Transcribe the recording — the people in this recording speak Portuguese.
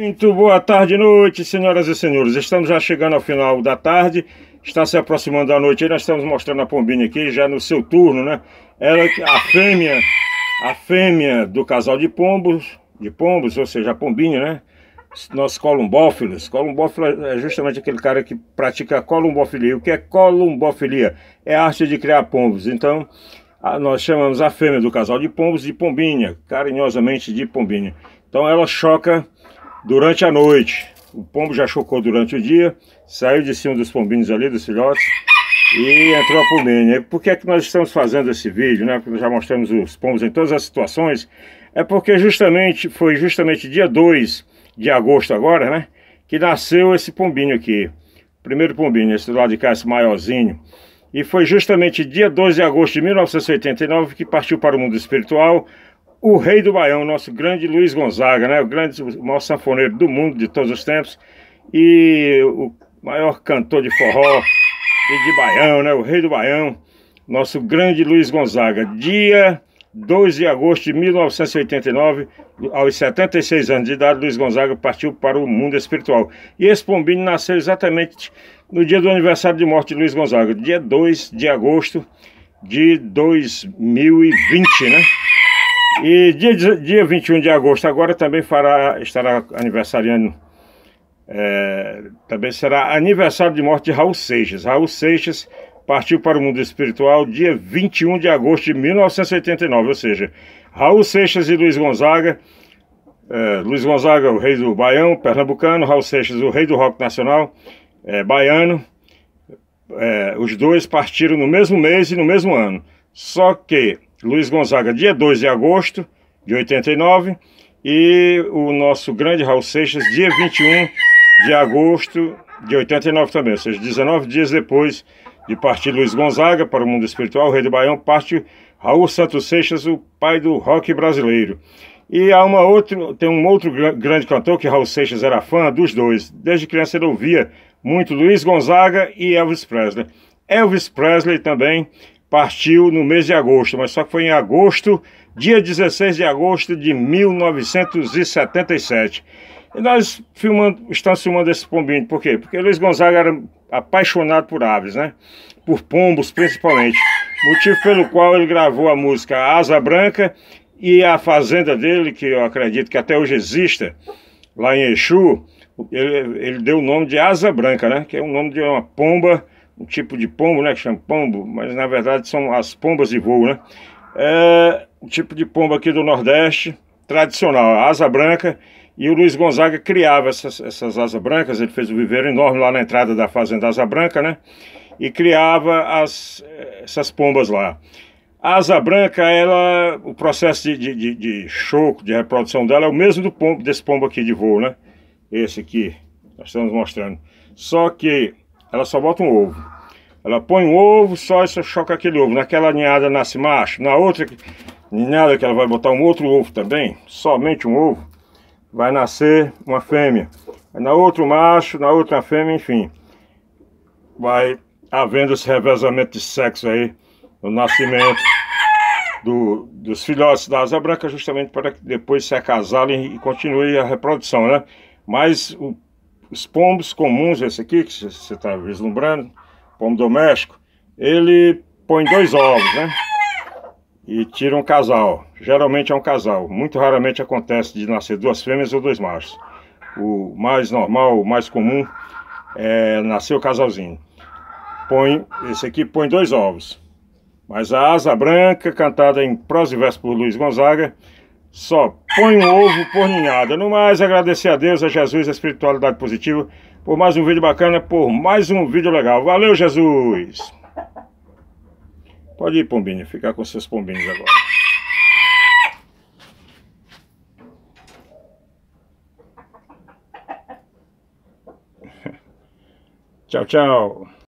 Muito boa tarde, noite, senhoras e senhores. Estamos já chegando ao final da tarde, está se aproximando da noite. E nós estamos mostrando a pombinha aqui, já no seu turno, né? Ela, a fêmea, a fêmea do casal de pombos, de pombos, ou seja, a pombinha, né? Nós columbófilos. Columbófila é justamente aquele cara que pratica columbofilia. O que é columbofilia? É a arte de criar pombos. Então, nós chamamos a fêmea do casal de pombos de pombinha, carinhosamente de pombinha. Então, ela choca durante a noite. O pombo já chocou durante o dia, saiu de cima dos pombinhos ali, dos filhotes, e entrou a pulmênia. Por que é que nós estamos fazendo esse vídeo, né? Porque nós já mostramos os pombos em todas as situações. É porque justamente, foi justamente dia 2 de agosto agora, né? Que nasceu esse pombinho aqui. Primeiro pombinho, esse do lado de cá, esse maiorzinho. E foi justamente dia 12 de agosto de 1989 que partiu para o mundo espiritual, o rei do Baião, nosso grande Luiz Gonzaga, né? O grande, o maior sanfoneiro do mundo de todos os tempos e o maior cantor de forró e de Baião, né? O rei do Baião, nosso grande Luiz Gonzaga. Dia 2 de agosto de 1989, aos 76 anos de idade, Luiz Gonzaga partiu para o mundo espiritual. E esse pombinho nasceu exatamente no dia do aniversário de morte de Luiz Gonzaga, dia 2 de agosto de 2020, né? E dia, dia 21 de agosto agora também fará, estará aniversariando, é, também será aniversário de morte de Raul Seixas. Raul Seixas partiu para o mundo espiritual dia 21 de agosto de 1989, ou seja, Raul Seixas e Luiz Gonzaga, é, Luiz Gonzaga, o rei do Baião, pernambucano, Raul Seixas, o rei do rock nacional, é, baiano, é, os dois partiram no mesmo mês e no mesmo ano. Só que Luiz Gonzaga, dia 2 de agosto de 89, e o nosso grande Raul Seixas, dia 21 de agosto de 89 também, ou seja, 19 dias depois de partir Luiz Gonzaga para o mundo espiritual, o Rei do Baião parte Raul Santos Seixas, o pai do rock brasileiro. E há uma outra, tem um outro grande cantor que Raul Seixas era fã dos dois. Desde criança ele ouvia muito Luiz Gonzaga e Elvis Presley. Elvis Presley também partiu no mês de agosto, mas só que foi em agosto, dia 16 de agosto de 1977. E nós filmando, estamos filmando esse pombinho, por quê? Porque Luiz Gonzaga era apaixonado por aves, né? Por pombos, principalmente. Motivo pelo qual ele gravou a música Asa Branca e a fazenda dele, que eu acredito que até hoje exista, lá em Exu, ele, ele deu o nome de Asa Branca, né? Que é o nome de uma pomba um tipo de pombo, né? Que chama pombo, mas na verdade são as pombas de voo, né? É um tipo de pombo aqui do Nordeste, tradicional, asa branca. E o Luiz Gonzaga criava essas, essas asas brancas, ele fez um viveiro enorme lá na entrada da fazenda Asa Branca, né? E criava as, essas pombas lá. A asa branca, ela, o processo de, de, de, de choco, de reprodução dela é o mesmo do pombo, desse pombo aqui de voo, né? Esse aqui, nós estamos mostrando. Só que ela só bota um ovo. Ela põe um ovo, só e só choca aquele ovo. Naquela ninhada nasce macho, na outra ninhada que ela vai botar um outro ovo também, somente um ovo, vai nascer uma fêmea. Na outra macho, na outra fêmea, enfim. Vai havendo esse revezamento de sexo aí no nascimento do, dos filhotes da asa branca, justamente para que depois se acasalem e continue a reprodução, né? Mas o os pombos comuns, esse aqui que você está vislumbrando, pombo doméstico, ele põe dois ovos, né? E tira um casal. Geralmente é um casal. Muito raramente acontece de nascer duas fêmeas ou dois machos. O mais normal, o mais comum, é nascer o casalzinho. Põe, esse aqui põe dois ovos. Mas a asa branca, cantada em prosa e verso por Luiz Gonzaga, só põe um ovo por ninhada. No mais, agradecer a Deus, a Jesus, a espiritualidade positiva, por mais um vídeo bacana, por mais um vídeo legal. Valeu, Jesus! Pode ir, pombinho, ficar com seus pombinhos agora. tchau, tchau.